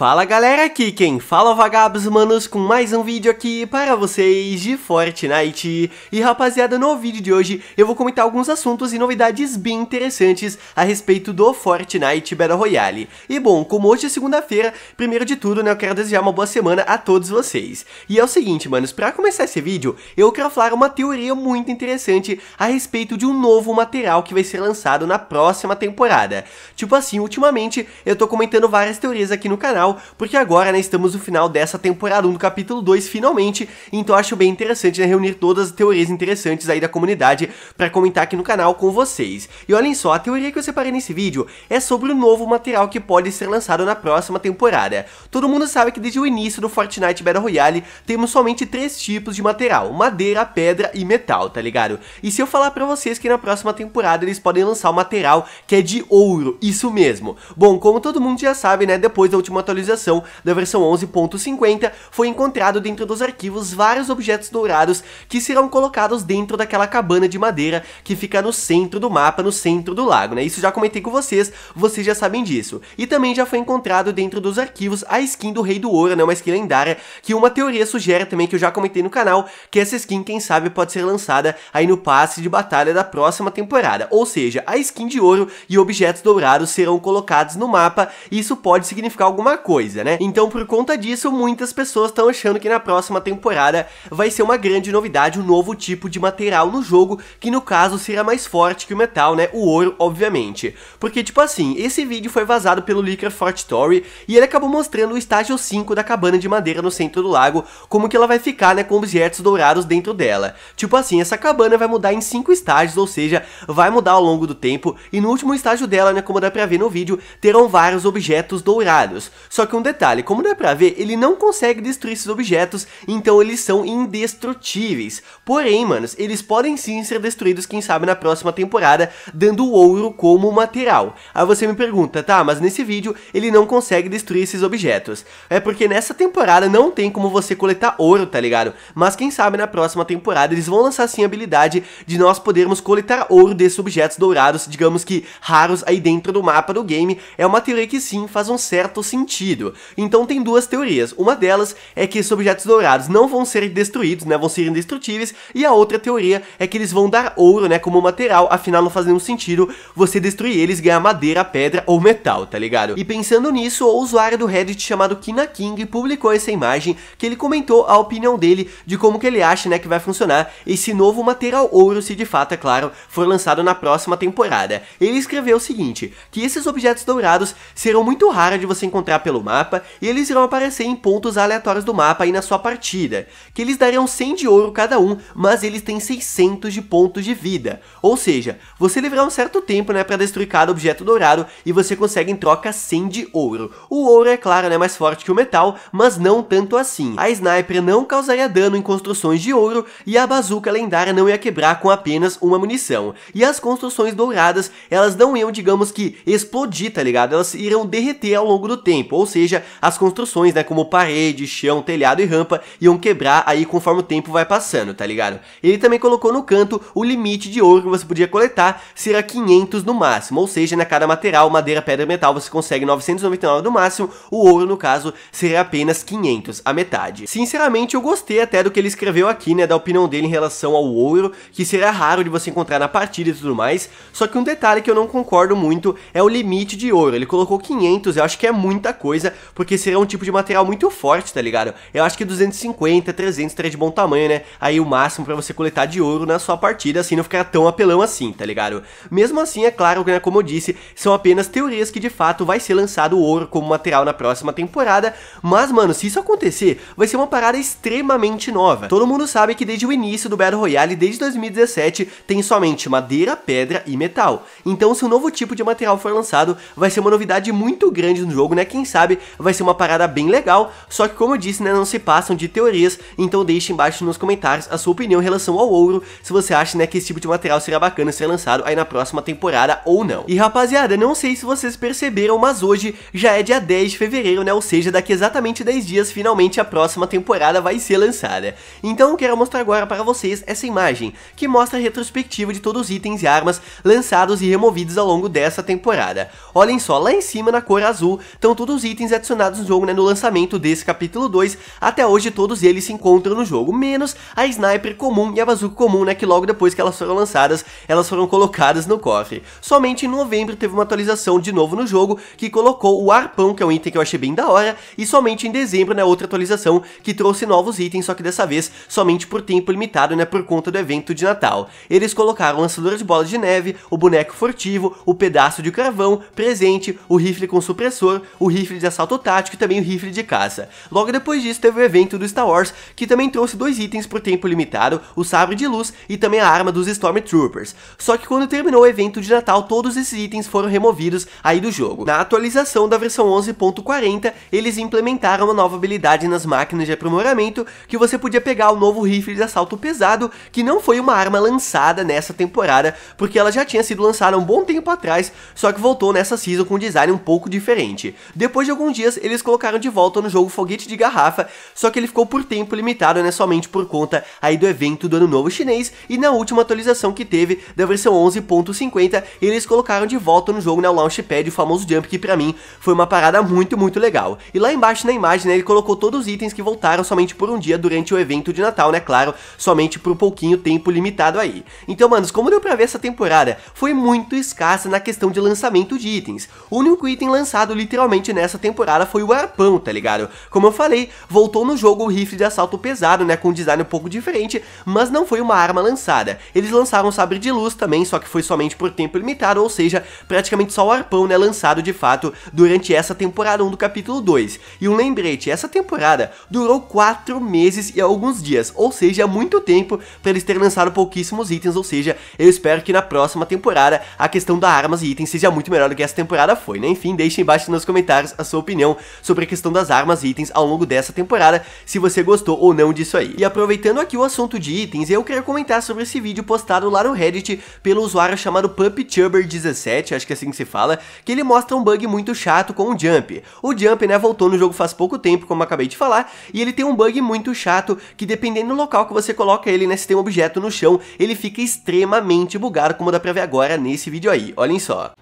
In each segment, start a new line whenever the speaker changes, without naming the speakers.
Fala galera, aqui quem fala é vagabos manos com mais um vídeo aqui para vocês de Fortnite E rapaziada, no vídeo de hoje eu vou comentar alguns assuntos e novidades bem interessantes a respeito do Fortnite Battle Royale E bom, como hoje é segunda-feira, primeiro de tudo né, eu quero desejar uma boa semana a todos vocês E é o seguinte manos, para começar esse vídeo eu quero falar uma teoria muito interessante a respeito de um novo material que vai ser lançado na próxima temporada Tipo assim, ultimamente eu tô comentando várias teorias aqui no canal porque agora né, estamos no final dessa temporada 1 do capítulo 2, finalmente, então acho bem interessante né, reunir todas as teorias interessantes aí da comunidade para comentar aqui no canal com vocês. E olhem só, a teoria que eu separei nesse vídeo é sobre o novo material que pode ser lançado na próxima temporada. Todo mundo sabe que desde o início do Fortnite Battle Royale temos somente três tipos de material, madeira, pedra e metal, tá ligado? E se eu falar pra vocês que na próxima temporada eles podem lançar o um material que é de ouro, isso mesmo. Bom, como todo mundo já sabe, né, depois da última atualização atualização da versão 11.50, foi encontrado dentro dos arquivos vários objetos dourados que serão colocados dentro daquela cabana de madeira que fica no centro do mapa, no centro do lago, né? Isso já comentei com vocês, vocês já sabem disso. E também já foi encontrado dentro dos arquivos a skin do Rei do Ouro, né? Uma skin lendária que uma teoria sugere também, que eu já comentei no canal, que essa skin, quem sabe, pode ser lançada aí no passe de batalha da próxima temporada. Ou seja, a skin de ouro e objetos dourados serão colocados no mapa e isso pode significar alguma coisa, né? Então, por conta disso, muitas pessoas estão achando que na próxima temporada vai ser uma grande novidade, um novo tipo de material no jogo, que no caso será mais forte que o metal, né? O ouro, obviamente. Porque, tipo assim, esse vídeo foi vazado pelo Licker Fort Story e ele acabou mostrando o estágio 5 da cabana de madeira no centro do lago, como que ela vai ficar, né, com objetos dourados dentro dela. Tipo assim, essa cabana vai mudar em 5 estágios, ou seja, vai mudar ao longo do tempo, e no último estágio dela, né, como dá pra ver no vídeo, terão vários objetos dourados. Só que um detalhe, como dá pra ver, ele não consegue destruir esses objetos, então eles são indestrutíveis. Porém, manos, eles podem sim ser destruídos, quem sabe, na próxima temporada, dando ouro como material. Aí você me pergunta, tá, mas nesse vídeo ele não consegue destruir esses objetos. É porque nessa temporada não tem como você coletar ouro, tá ligado? Mas quem sabe na próxima temporada eles vão lançar sim a habilidade de nós podermos coletar ouro desses objetos dourados, digamos que raros aí dentro do mapa do game. É uma teoria que sim faz um certo sentido sentido. Então tem duas teorias. Uma delas é que esses objetos dourados não vão ser destruídos, né, vão ser indestrutíveis, e a outra teoria é que eles vão dar ouro, né, como material, afinal não faz nenhum sentido você destruir eles, ganhar madeira, pedra ou metal, tá ligado? E pensando nisso, o usuário do Reddit chamado Kina King publicou essa imagem que ele comentou a opinião dele de como que ele acha, né, que vai funcionar esse novo material ouro se de fato, é claro, for lançado na próxima temporada. Ele escreveu o seguinte, que esses objetos dourados serão muito raros de você encontrar pelo pelo mapa e eles irão aparecer em pontos aleatórios do mapa aí na sua partida, que eles darão 100 de ouro cada um, mas eles têm 600 de pontos de vida. Ou seja, você levará um certo tempo né, para destruir cada objeto dourado e você consegue em troca 100 de ouro. O ouro é claro é né, mais forte que o metal, mas não tanto assim. A sniper não causaria dano em construções de ouro e a bazuca lendária não ia quebrar com apenas uma munição. E as construções douradas, elas não iam, digamos que, explodir, tá ligado? Elas irão derreter ao longo do tempo, ou seja, as construções, né, como parede, chão, telhado e rampa, iam quebrar aí conforme o tempo vai passando, tá ligado? Ele também colocou no canto o limite de ouro que você podia coletar, será 500 no máximo, ou seja, na cada material, madeira, pedra, metal, você consegue 999 no máximo, o ouro, no caso, seria apenas 500, a metade. Sinceramente, eu gostei até do que ele escreveu aqui, né, da opinião dele em relação ao ouro, que será raro de você encontrar na partida e tudo mais, só que um detalhe que eu não concordo muito é o limite de ouro, ele colocou 500, eu acho que é muita coisa, coisa, porque seria um tipo de material muito forte, tá ligado? Eu acho que 250, 300 estaria de bom tamanho, né? Aí o máximo para você coletar de ouro na sua partida, assim não ficar tão apelão assim, tá ligado? Mesmo assim, é claro, né, como eu disse, são apenas teorias que de fato vai ser lançado o ouro como material na próxima temporada, mas mano, se isso acontecer, vai ser uma parada extremamente nova. Todo mundo sabe que desde o início do Battle Royale, desde 2017, tem somente madeira, pedra e metal. Então, se um novo tipo de material for lançado, vai ser uma novidade muito grande no jogo, né? Quem sabe sabe, vai ser uma parada bem legal, só que como eu disse, né, não se passam de teorias, então deixe embaixo nos comentários a sua opinião em relação ao ouro, se você acha, né, que esse tipo de material seria bacana ser lançado aí na próxima temporada ou não. E rapaziada, não sei se vocês perceberam, mas hoje já é dia 10 de fevereiro, né, ou seja, daqui exatamente 10 dias, finalmente a próxima temporada vai ser lançada. Então quero mostrar agora para vocês essa imagem, que mostra a retrospectiva de todos os itens e armas lançados e removidos ao longo dessa temporada. Olhem só, lá em cima na cor azul, estão todos os itens adicionados no jogo né, no lançamento desse capítulo 2, até hoje todos eles se encontram no jogo, menos a Sniper comum e a Bazooka comum, né, que logo depois que elas foram lançadas, elas foram colocadas no cofre. Somente em novembro teve uma atualização de novo no jogo, que colocou o arpão, que é um item que eu achei bem da hora, e somente em dezembro, né, outra atualização que trouxe novos itens, só que dessa vez somente por tempo limitado, né, por conta do evento de Natal. Eles colocaram lançadora de bola de neve, o boneco furtivo, o pedaço de carvão, presente, o rifle com supressor, o rifle rifle de assalto tático e também o rifle de caça. Logo depois disso teve o evento do Star Wars, que também trouxe dois itens por tempo limitado, o sabre de luz e também a arma dos Stormtroopers. Só que quando terminou o evento de Natal, todos esses itens foram removidos aí do jogo. Na atualização da versão 11.40, eles implementaram uma nova habilidade nas máquinas de aprimoramento, que você podia pegar o novo rifle de assalto pesado, que não foi uma arma lançada nessa temporada, porque ela já tinha sido lançada um bom tempo atrás, só que voltou nessa season com um design um pouco diferente. Depois depois de alguns dias, eles colocaram de volta no jogo Foguete de Garrafa, só que ele ficou por tempo limitado, né, somente por conta aí do evento do Ano Novo Chinês, e na última atualização que teve, da versão 11.50, eles colocaram de volta no jogo, né, o Launchpad, o famoso Jump, que pra mim foi uma parada muito, muito legal. E lá embaixo na imagem, né, ele colocou todos os itens que voltaram somente por um dia durante o evento de Natal, né, claro, somente por um pouquinho tempo limitado aí. Então, manos, como deu pra ver essa temporada, foi muito escassa na questão de lançamento de itens. O único item lançado literalmente nessa né, nessa temporada foi o arpão, tá ligado? Como eu falei, voltou no jogo o rifle de assalto pesado, né, com um design um pouco diferente, mas não foi uma arma lançada. Eles lançaram o sabre de luz também, só que foi somente por tempo limitado, ou seja, praticamente só o arpão, né, lançado de fato durante essa temporada 1 do capítulo 2. E um lembrete, essa temporada durou 4 meses e alguns dias, ou seja, muito tempo para eles terem lançado pouquíssimos itens, ou seja, eu espero que na próxima temporada a questão da armas e itens seja muito melhor do que essa temporada foi, né? Enfim, deixem embaixo nos comentários a sua opinião sobre a questão das armas e itens ao longo dessa temporada, se você gostou ou não disso aí. E aproveitando aqui o assunto de itens, eu quero comentar sobre esse vídeo postado lá no Reddit pelo usuário chamado PuppyChubber17, acho que é assim que se fala, que ele mostra um bug muito chato com o Jump. O Jump, né, voltou no jogo faz pouco tempo, como acabei de falar, e ele tem um bug muito chato que dependendo do local que você coloca ele, né, se tem um objeto no chão, ele fica extremamente bugado, como dá pra ver agora nesse vídeo aí, olhem só.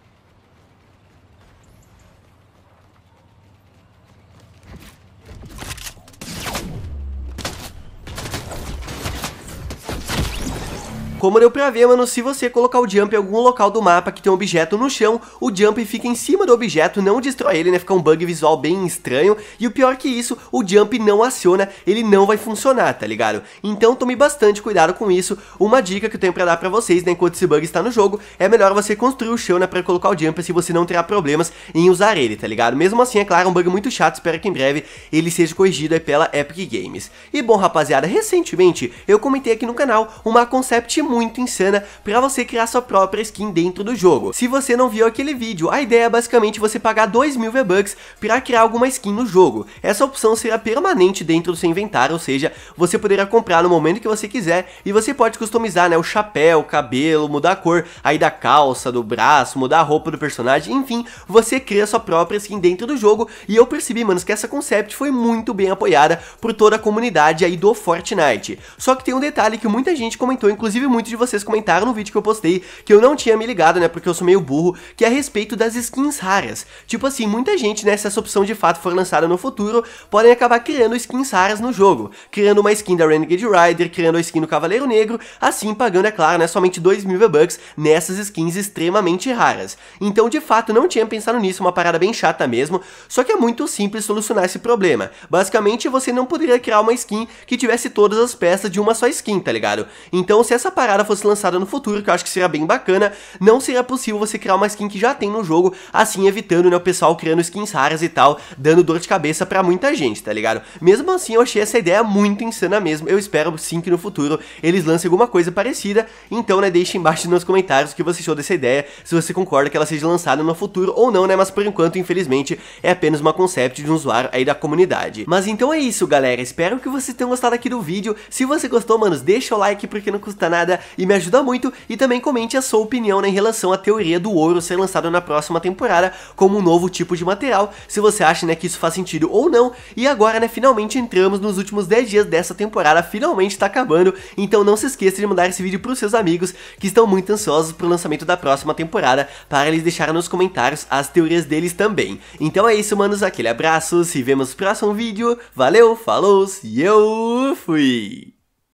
Como deu pra ver, mano, se você colocar o jump em algum local do mapa que tem um objeto no chão, o jump fica em cima do objeto, não destrói ele, né? Fica um bug visual bem estranho. E o pior que isso, o jump não aciona, ele não vai funcionar, tá ligado? Então tome bastante cuidado com isso. Uma dica que eu tenho pra dar pra vocês, né, enquanto esse bug está no jogo, é melhor você construir o chão, né, pra colocar o jump, se assim você não terá problemas em usar ele, tá ligado? Mesmo assim, é claro, é um bug muito chato, espero que em breve ele seja corrigido aí pela Epic Games. E bom, rapaziada, recentemente eu comentei aqui no canal uma concept muito insana para você criar sua própria skin dentro do jogo. Se você não viu aquele vídeo, a ideia é basicamente você pagar 2 mil V-Bucks para criar alguma skin no jogo. Essa opção será permanente dentro do seu inventário, ou seja, você poderá comprar no momento que você quiser e você pode customizar né, o chapéu, o cabelo, mudar a cor aí da calça, do braço, mudar a roupa do personagem, enfim, você cria sua própria skin dentro do jogo e eu percebi, mano, que essa concept foi muito bem apoiada por toda a comunidade aí do Fortnite. Só que tem um detalhe que muita gente comentou, inclusive muito muitos de vocês comentaram no vídeo que eu postei que eu não tinha me ligado, né, porque eu sou meio burro, que é a respeito das skins raras. Tipo assim, muita gente, né, se essa opção de fato for lançada no futuro, podem acabar criando skins raras no jogo, criando uma skin da Renegade Rider, criando a skin do Cavaleiro Negro, assim pagando, é claro, né, somente 2 mil V-Bucks nessas skins extremamente raras. Então, de fato, não tinha pensado nisso, uma parada bem chata mesmo, só que é muito simples solucionar esse problema. Basicamente, você não poderia criar uma skin que tivesse todas as peças de uma só skin, tá ligado? Então, se essa parada parada fosse lançada no futuro, que eu acho que seria bem bacana, não seria possível você criar uma skin que já tem no jogo, assim evitando, né, o pessoal criando skins raras e tal, dando dor de cabeça pra muita gente, tá ligado? Mesmo assim, eu achei essa ideia muito insana mesmo, eu espero sim que no futuro eles lancem alguma coisa parecida, então, né, deixe embaixo nos comentários o que você achou dessa ideia, se você concorda que ela seja lançada no futuro ou não, né, mas por enquanto, infelizmente, é apenas uma concept de um usuário aí da comunidade. Mas então é isso, galera, espero que vocês tenham gostado aqui do vídeo, se você gostou, manos, deixa o like porque não custa nada, e me ajuda muito. E também comente a sua opinião né, em relação à teoria do ouro ser lançado na próxima temporada como um novo tipo de material, se você acha né, que isso faz sentido ou não. E agora, né, finalmente entramos nos últimos 10 dias dessa temporada, finalmente está acabando, então não se esqueça de mandar esse vídeo para os seus amigos que estão muito ansiosos para o lançamento da próxima temporada, para eles deixarem nos comentários as teorias deles também. Então é isso, manos, aquele abraço, se vemos no próximo vídeo, valeu, falou e eu fui!